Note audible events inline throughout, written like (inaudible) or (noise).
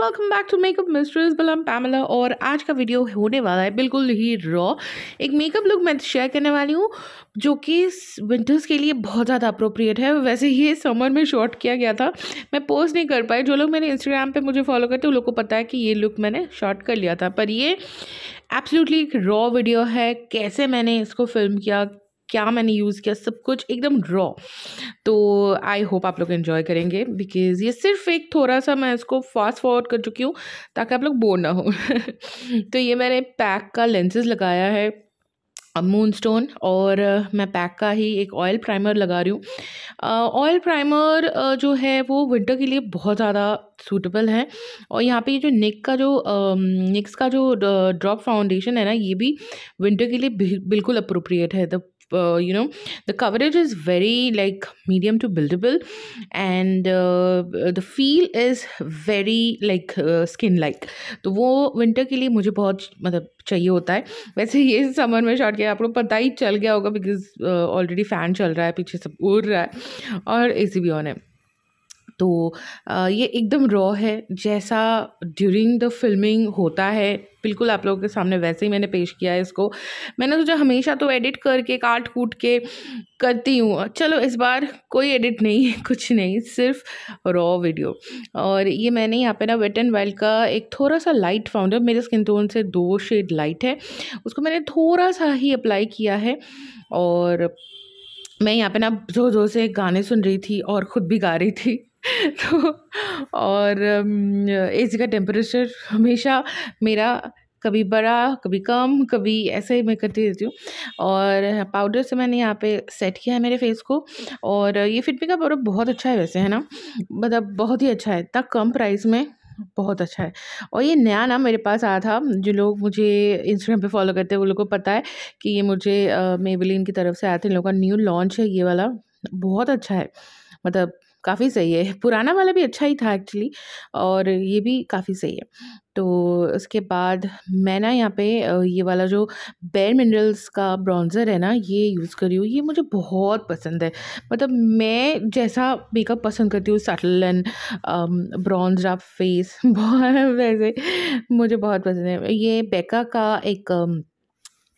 welcome back to makeup mistress बलम Pamela और आज का वीडियो होने वाला है बिल्कुल ही रॉ एक मेकअप लुक मैं शेयर करने वाली हूँ जो कि विंटर्स के लिए बहुत ज़्यादा अप्रोप्रिएट है वैसे ये समर में शॉर्ट किया गया था मैं पोस्ट नहीं कर पाई जो लोग मेरे इंस्टाग्राम पे मुझे फॉलो करते उन लोग को पता है कि ये लुक मैंने शॉर्ट कर लिया था पर ये एब्सोल्युटली एक रॉ वीडियो है कैसे मैंने इसको फिल्म किया क्या मैंने यूज़ किया सब कुछ एकदम रॉ तो आई होप आप लोग इन्जॉय करेंगे बिकॉज़ ये सिर्फ एक थोड़ा सा मैं इसको फास्ट फॉरवर्ड कर चुकी हूँ ताकि आप लोग बोर ना हो (laughs) तो ये मैंने पैक का लेंसेज लगाया है मून स्टोन और मैं पैक का ही एक ऑयल प्राइमर लगा रही हूँ ऑयल प्राइमर जो है वो विंटर के लिए बहुत ज़्यादा सूटेबल है और यहाँ पे ये जो नेक का जो नेक्स का जो ड्रॉप फाउंडेशन है ना ये भी विंटर के लिए बिल्कुल अप्रोप्रिएट है the uh, you know the coverage is very like medium to buildable and uh, the feel is very like uh, तो वो विंटर के लिए मुझे बहुत मतलब चाहिए होता है वैसे ये समर में शॉर्ट किया आप लोग पता ही चल गया होगा बिकॉज ऑलरेडी फ़ैन चल रहा है पीछे सब उड़ रहा है और ए सी भी ऑन है तो ये एकदम रॉ है जैसा ड्यूरिंग द फिल्मिंग होता है बिल्कुल आप लोगों के सामने वैसे ही मैंने पेश किया है इसको मैंने सोचा तो हमेशा तो एडिट करके काट कूट के करती हूँ चलो इस बार कोई एडिट नहीं (laughs) कुछ नहीं सिर्फ रॉ वीडियो और ये मैंने यहाँ पे ना वेट एंड वाइल्ड का एक थोड़ा सा लाइट फाउंडर मेरे स्किन टोन से दो शेड लाइट है उसको मैंने थोड़ा सा ही अप्लाई किया है और मैं यहाँ पे ना जोर जोर से गाने सुन रही थी और ख़ुद भी गा रही थी (laughs) तो और ए सी का टेम्परेचर हमेशा मेरा कभी बड़ा कभी कम कभी ऐसे ही मैं करती रहती हूँ और पाउडर से मैंने यहाँ पे सेट किया है मेरे फेस को और ये फिटमी का पाउडर बहुत अच्छा है वैसे है ना मतलब बहुत ही अच्छा है इतना कम प्राइस में बहुत अच्छा है और ये नया ना मेरे पास आया था जो लोग मुझे इंस्टाग्राम पे फॉलो करते हैं वो लोग को पता है कि ये मुझे मेबेलिन की तरफ से आया था इन लोगों का न्यू लॉन्च है ये वाला बहुत अच्छा है मतलब काफ़ी सही है पुराना वाला भी अच्छा ही था एक्चुअली और ये भी काफ़ी सही है तो उसके बाद मैं ना यहाँ पे ये वाला जो बेयर मिनरल्स का ब्राउन्ज़र है ना ये यूज़ करी हूँ ये मुझे बहुत पसंद है मतलब मैं जैसा मेकअप पसंद करती हूँ सटल एंड ब्राउन्ज आप फेस बहुत वैसे मुझे बहुत पसंद है ये बेका का एक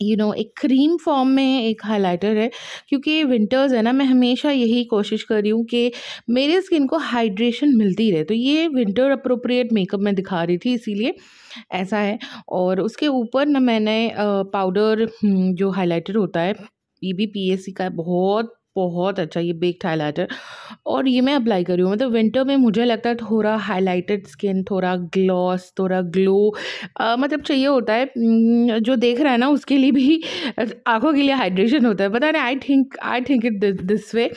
यू नो एक क्रीम फॉर्म में एक हाइलाइटर है क्योंकि विंटर्स है ना मैं हमेशा यही कोशिश कर रही हूँ कि मेरे स्किन को हाइड्रेशन मिलती रहे तो ये विंटर अप्रोप्रिएट मेकअप मैं दिखा रही थी इसीलिए ऐसा है और उसके ऊपर ना मैंने पाउडर हम्म, जो हाइलाइटर होता है E B P S C का बहुत बहुत अच्छा ये बेक्ड हाईलाइटर और ये मैं अप्लाई कर रही हूँ मतलब विंटर में मुझे लगता है थोड़ा हाईलाइटेड स्किन थोड़ा ग्लॉस थोड़ा ग्लो आ, मतलब चाहिए होता है जो देख रहा है ना उसके लिए भी आंखों के लिए हाइड्रेशन होता है पता नहीं I think I think it this way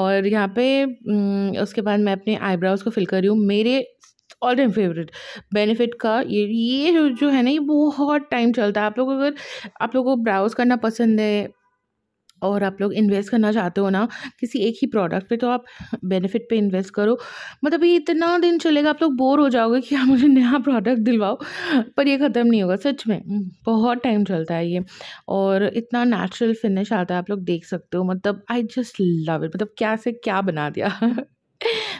और यहाँ पे उसके बाद मैं अपने आईब्राउज़ को फिल कर रही हूँ मेरे ऑल टाइम फेवरेट बेनिफिट का ये ये जो है ना ये बहुत टाइम चलता है आप लोग अगर आप लोग को ब्राउज़ करना पसंद है और आप लोग इन्वेस्ट करना चाहते हो ना किसी एक ही प्रोडक्ट पे तो आप बेनिफिट पे इन्वेस्ट करो मतलब ये इतना दिन चलेगा आप लोग बोर हो जाओगे कि आप मुझे नया प्रोडक्ट दिलवाओ पर ये ख़त्म नहीं होगा सच में हम्म, बहुत टाइम चलता है ये और इतना नेचुरल फिनिश आता है आप लोग देख सकते हो मतलब आई जस्ट लव इट मतलब क्या से क्या बना दिया (laughs)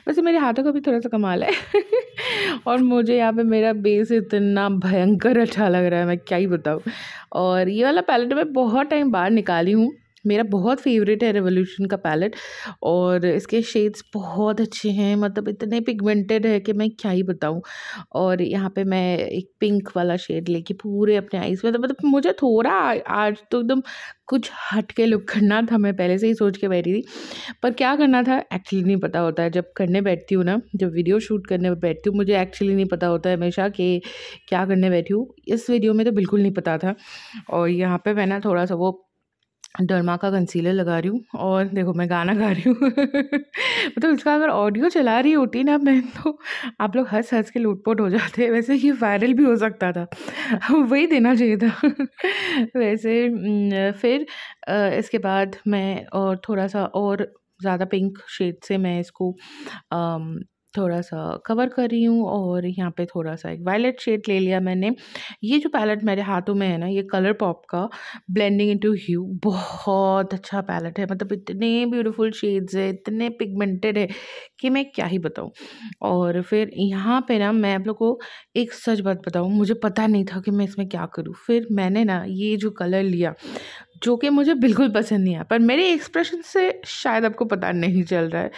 वैसे मेरे हाथों का भी थोड़ा सा कमाल है (laughs) और मुझे यहाँ पे मेरा बेस इतना भयंकर अच्छा लग रहा है मैं क्या ही बताऊँ और ये वाला पैलेट मैं बहुत टाइम बाहर निकाली हूँ मेरा बहुत फेवरेट है रेवोल्यूशन का पैलेट और इसके शेड्स बहुत अच्छे हैं मतलब इतने पिगमेंटेड है कि मैं क्या ही बताऊं और यहाँ पे मैं एक पिंक वाला शेड लेके पूरे अपने आईज़ में मतलब मुझे थोड़ा आज तो एकदम कुछ हट के लुक करना था मैं पहले से ही सोच के बैठी थी पर क्या करना था एक्चुअली नहीं पता होता है जब करने बैठती हूँ ना जब वीडियो शूट करने बैठती हूँ मुझे एक्चुअली नहीं पता होता है हमेशा कि क्या करने बैठी हूँ इस वीडियो में तो बिल्कुल नहीं पता था और यहाँ पर मैं ना थोड़ा सा वो डरमा का कंसीलर लगा रही हूँ और देखो मैं गाना गा रही हूँ (laughs) मतलब तो अगर ऑडियो चला रही होती ना मैं तो आप लोग हंस हंस के लूटपोट हो जाते वैसे ये वायरल भी हो सकता था (laughs) वही देना चाहिए था (laughs) वैसे फिर इसके बाद मैं और थोड़ा सा और ज़्यादा पिंक शेड से मैं इसको थोड़ा सा कवर कर रही हूँ और यहाँ पे थोड़ा सा एक वायलेट शेड ले लिया मैंने ये जो पैलेट मेरे हाथों में है ना ये कलर पॉप का ब्लेंडिंग इनटू ह्यू बहुत अच्छा पैलेट है मतलब इतने ब्यूटीफुल शेड्स है इतने पिगमेंटेड है कि मैं क्या ही बताऊँ और फिर यहाँ पे ना मैं आप लोग को एक सच बात बताऊँ मुझे पता नहीं था कि मैं इसमें क्या करूँ फिर मैंने ना ये जो कलर लिया जो कि मुझे बिल्कुल पसंद नहीं आया पर मेरे एक्सप्रेशन से शायद आपको पता नहीं चल रहा है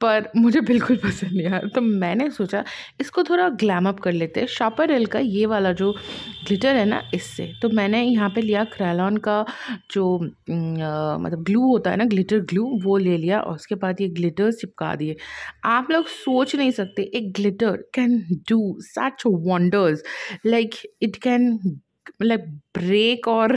पर मुझे बिल्कुल पसंद नहीं आया तो मैंने सोचा इसको थोड़ा ग्लैम अप कर लेते हैं एल का ये वाला जो ग्लिटर है ना इससे तो मैंने यहाँ पे लिया क्रैलॉन का जो आ, मतलब ग्लू होता है ना ग्लिटर ग्लू वो ले लिया और उसके बाद ये ग्लिटर्स चिपका दिए आप लोग सोच नहीं सकते एक glitter can do such wonders like it can मतलब ब्रेक और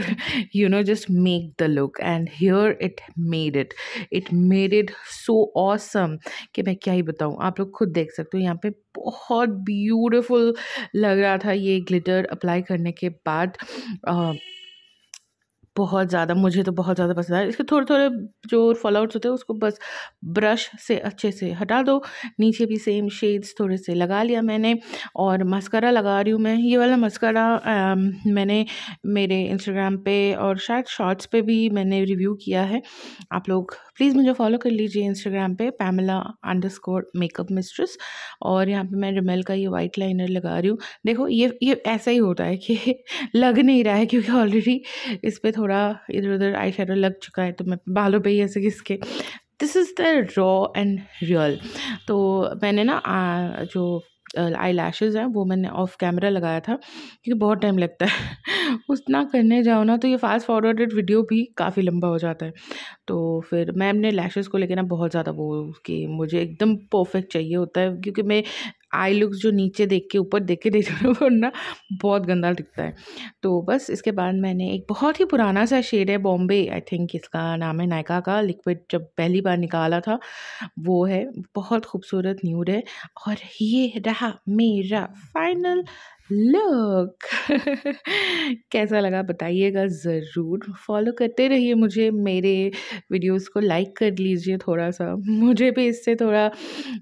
you know just make the look and here it made it it made it so awesome कि मैं क्या ही बताऊँ आप लोग खुद देख सकते हो यहाँ पे बहुत ब्यूटिफुल लग रहा था ये ग्लिटर अप्लाई करने के बाद आ, बहुत ज़्यादा मुझे तो बहुत ज़्यादा पसंद आया इसके थोड़े थोड़े जो फॉलआउट्स होते हैं उसको बस ब्रश से अच्छे से हटा दो नीचे भी सेम शेड्स थोड़े से लगा लिया मैंने और मस्करा लगा रही हूँ मैं ये वाला मस्करा मैंने मेरे इंस्टाग्राम पे और शायद शॉर्ट्स पे भी मैंने रिव्यू किया है आप लोग प्लीज़ मुझे फॉलो कर लीजिए इंस्टाग्राम पे पैमला अंडरस्कोर मेकअप मिस्ट्रेस और यहाँ पे मैं रिमेल का ये वाइट लाइनर लगा रही हूँ देखो ये ये ऐसा ही होता है कि (laughs) लग नहीं रहा है क्योंकि ऑलरेडी इस पर थोड़ा इधर उधर आई लग चुका है तो मैं बालों पर गई ऐसे किसके this is the raw and real तो मैंने ना आ, जो आई लैशेज़ हैं वो मैंने ऑफ कैमरा लगाया था क्योंकि बहुत टाइम लगता है उतना करने जाओ ना तो ये फास्ट फॉरवर्डेड वीडियो भी काफ़ी लंबा हो जाता है तो फिर मैम ने लैशेज़ को लेकर ना बहुत ज़्यादा वो कि मुझे एकदम परफेक्ट चाहिए होता है क्योंकि मैं आई लुक्स जो नीचे देख के ऊपर देख के रहे हो ना बहुत गंदा दिखता है तो बस इसके बाद मैंने एक बहुत ही पुराना सा शेड है बॉम्बे आई थिंक इसका नाम है नायका का लिक्विड जब पहली बार निकाला था वो है बहुत खूबसूरत न्यूड है और ये रहा मेरा फाइनल लुक (laughs) कैसा लगा बताइएगा ज़रूर फॉलो करते रहिए मुझे मेरे वीडियोस को लाइक कर लीजिए थोड़ा सा मुझे भी इससे थोड़ा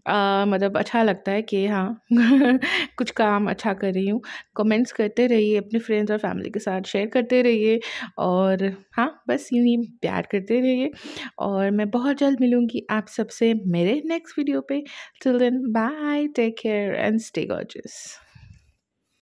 आ, मतलब अच्छा लगता है कि हाँ (laughs) कुछ काम अच्छा कर रही हूँ कमेंट्स करते रहिए अपने फ्रेंड्स और फैमिली के साथ शेयर करते रहिए और हाँ बस यूँ ही प्यार करते रहिए और मैं बहुत जल्द मिलूँगी आप सबसे मेरे नेक्स्ट वीडियो पर till then bye take care and stay gorgeous